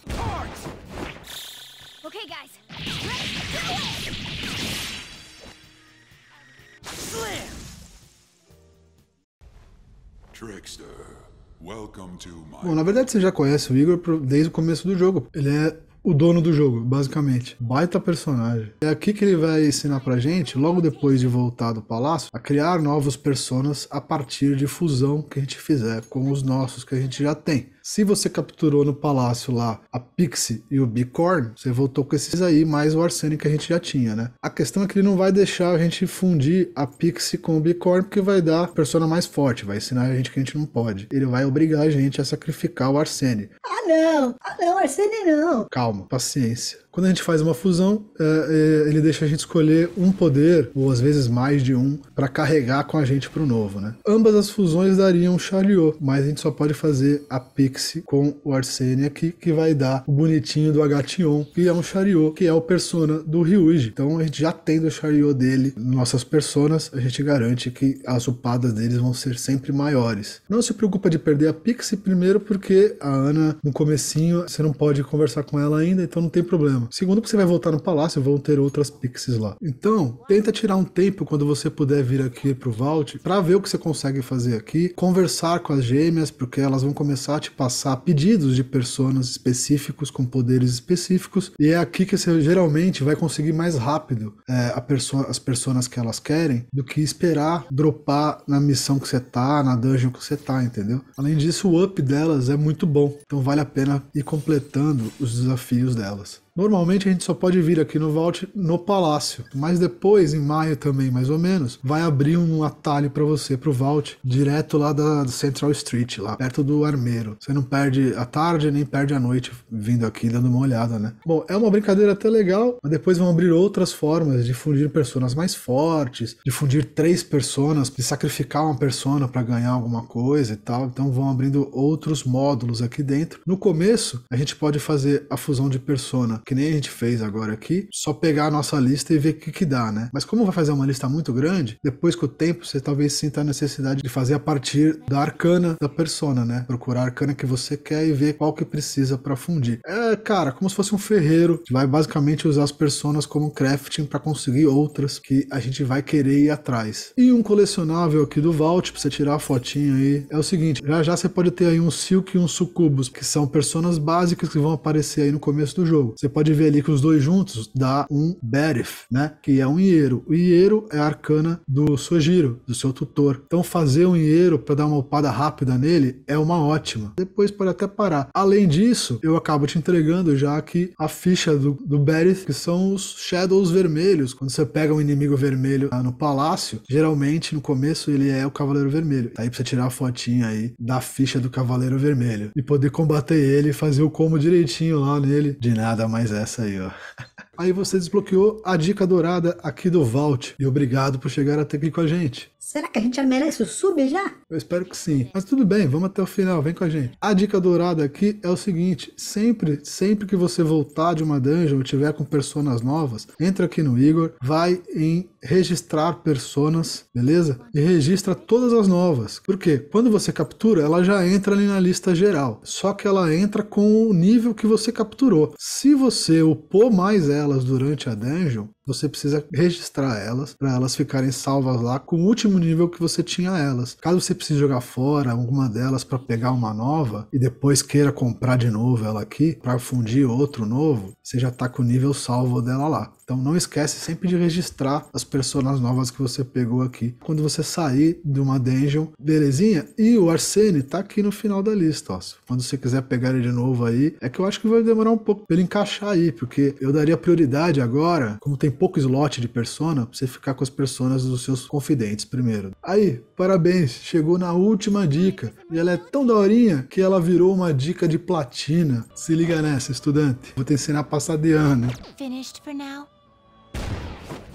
Oi! Bom, na verdade você já conhece o Igor desde o começo do jogo. Ele é o dono do jogo, basicamente. Baita personagem. É aqui que ele vai ensinar pra gente, logo depois de voltar do palácio, a criar novos personas a partir de fusão que a gente fizer com os nossos que a gente já tem. Se você capturou no palácio lá a Pixie e o Bicorn, você voltou com esses aí, mais o arsênico que a gente já tinha, né? A questão é que ele não vai deixar a gente fundir a Pixie com o Bicorn, porque vai dar persona mais forte, vai ensinar a gente que a gente não pode. Ele vai obrigar a gente a sacrificar o Arsene. Ah não! Ah não, Arsene não! Calma, paciência. Quando a gente faz uma fusão, é, é, ele deixa a gente escolher um poder, ou às vezes mais de um, para carregar com a gente pro novo, né? Ambas as fusões dariam Chariot, mas a gente só pode fazer a Pixie com o Arsene aqui, que vai dar o bonitinho do Agation, que é um Chariot, que é o persona do Ryuji. Então a gente já tendo o Chariot dele, nossas personas, a gente garante que as upadas deles vão ser sempre maiores. Não se preocupa de perder a Pixie primeiro porque a Ana no comecinho você não pode conversar com ela ainda, então não tem problema. Segundo Segundo, você vai voltar no palácio, vão ter outras pixies lá. Então, tenta tirar um tempo quando você puder vir aqui pro Vault para ver o que você consegue fazer aqui, conversar com as gêmeas, porque elas vão começar a te passar pedidos de personas específicos com poderes específicos, e é aqui que você geralmente vai conseguir mais rápido é, perso as pessoas que elas querem do que esperar dropar na missão que você tá, na dungeon que você tá, entendeu? Além disso, o up delas é muito bom, então vale a pena ir completando os desafios delas. Normalmente a gente só pode vir aqui no Vault no Palácio, mas depois, em maio também, mais ou menos, vai abrir um atalho para você pro Vault, direto lá da Central Street, lá perto do Armeiro. Você não perde a tarde nem perde a noite vindo aqui dando uma olhada, né? Bom, é uma brincadeira até legal, mas depois vão abrir outras formas de fundir personas mais fortes, de fundir três personas, de sacrificar uma persona para ganhar alguma coisa e tal. Então vão abrindo outros módulos aqui dentro. No começo, a gente pode fazer a fusão de persona que nem a gente fez agora aqui, só pegar a nossa lista e ver o que, que dá, né? Mas como vai fazer uma lista muito grande, depois com o tempo você talvez sinta a necessidade de fazer a partir da arcana da persona, né? Procurar a arcana que você quer e ver qual que precisa para fundir. É, cara, como se fosse um ferreiro que vai basicamente usar as personas como crafting para conseguir outras que a gente vai querer ir atrás. E um colecionável aqui do Vault, pra você tirar a fotinha aí, é o seguinte, já já você pode ter aí um Silk e um Sucubus, que são personas básicas que vão aparecer aí no começo do jogo. Você pode ver ali que os dois juntos dá um Berif, né? Que é um Iero. O Iero é a arcana do Sojiro, do seu tutor. Então fazer um Iero para dar uma upada rápida nele é uma ótima. Depois pode até parar. Além disso, eu acabo te entregando já que a ficha do, do que são os Shadows vermelhos. Quando você pega um inimigo vermelho ah, no palácio, geralmente no começo ele é o Cavaleiro Vermelho. Tá aí pra você tirar a fotinha aí da ficha do Cavaleiro Vermelho e poder combater ele e fazer o combo direitinho lá nele. De nada mais mas é, essa aí, ó. Aí você desbloqueou a dica dourada aqui do Vault. E obrigado por chegar até aqui com a gente. Será que a gente já merece o sub já? Eu espero que sim. Mas tudo bem, vamos até o final, vem com a gente. A dica dourada aqui é o seguinte: sempre, sempre que você voltar de uma dungeon ou tiver com personas novas, entra aqui no Igor, vai em registrar personas, beleza? E registra todas as novas. Por quê? quando você captura, ela já entra ali na lista geral. Só que ela entra com o nível que você capturou. Se você upou mais elas durante a dungeon, você precisa registrar elas para elas ficarem salvas lá com o último nível que você tinha elas. Caso você precise jogar fora alguma delas para pegar uma nova e depois queira comprar de novo ela aqui para fundir outro novo, você já tá com o nível salvo dela lá. Então não esquece sempre de registrar as personas novas que você pegou aqui quando você sair de uma dungeon, belezinha? E o Arsene tá aqui no final da lista, ó. Quando você quiser pegar ele de novo aí, é que eu acho que vai demorar um pouco pra ele encaixar aí, porque eu daria prioridade agora, como tem pouco slot de persona, pra você ficar com as personas dos seus confidentes primeiro. Aí, parabéns, chegou na última dica. E ela é tão daorinha que ela virou uma dica de platina. Se liga nessa, estudante. Vou te ensinar a passar de ano. Finished for now. フッ。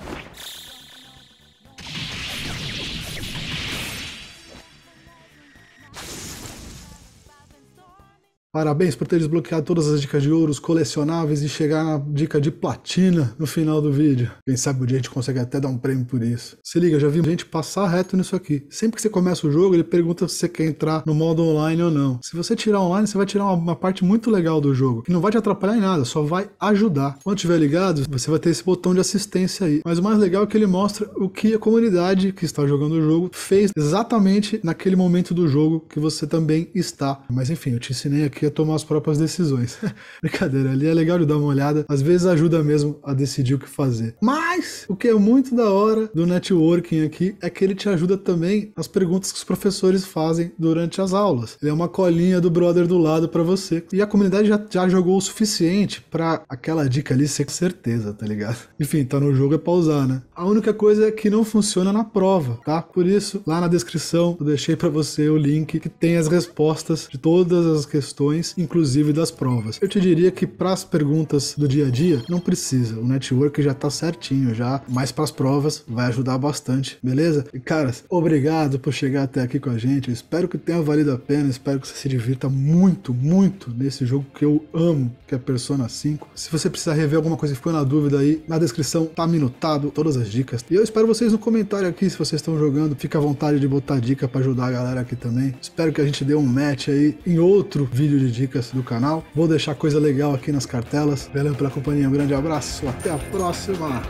Parabéns por ter desbloqueado todas as dicas de ouro, colecionáveis e chegar na dica de platina no final do vídeo. Quem sabe o dia a gente consegue até dar um prêmio por isso. Se liga, já vi gente passar reto nisso aqui. Sempre que você começa o jogo, ele pergunta se você quer entrar no modo online ou não. Se você tirar online, você vai tirar uma, uma parte muito legal do jogo, que não vai te atrapalhar em nada, só vai ajudar. Quando tiver ligado, você vai ter esse botão de assistência aí. Mas o mais legal é que ele mostra o que a comunidade que está jogando o jogo fez exatamente naquele momento do jogo que você também está. Mas enfim, eu te ensinei aqui que é tomar as próprias decisões. Brincadeira, ali é legal de dar uma olhada, às vezes ajuda mesmo a decidir o que fazer. Mas o que é muito da hora do networking aqui é que ele te ajuda também nas perguntas que os professores fazem durante as aulas. Ele é uma colinha do brother do lado para você. E a comunidade já, já jogou o suficiente para aquela dica ali ser certeza, tá ligado? Enfim, tá no jogo é pausar, né? A única coisa é que não funciona na prova, tá? Por isso, lá na descrição eu deixei para você o link que tem as respostas de todas as questões questões, inclusive das provas. Eu te diria que para as perguntas do dia a dia, não precisa. O network já tá certinho já, mas para as provas vai ajudar bastante, beleza? E caras, obrigado por chegar até aqui com a gente. Eu espero que tenha valido a pena, espero que você se divirta muito, muito nesse jogo que eu amo, que é Persona 5. Se você precisar rever alguma coisa e ficou na dúvida aí, na descrição tá minutado todas as dicas. E eu espero vocês no comentário aqui se vocês estão jogando. Fica à vontade de botar dica para ajudar a galera aqui também. Espero que a gente dê um match aí em outro vídeo de de dicas do canal. Vou deixar coisa legal aqui nas cartelas. Valeu pela companhia, um grande abraço, até a próxima.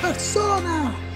Persona!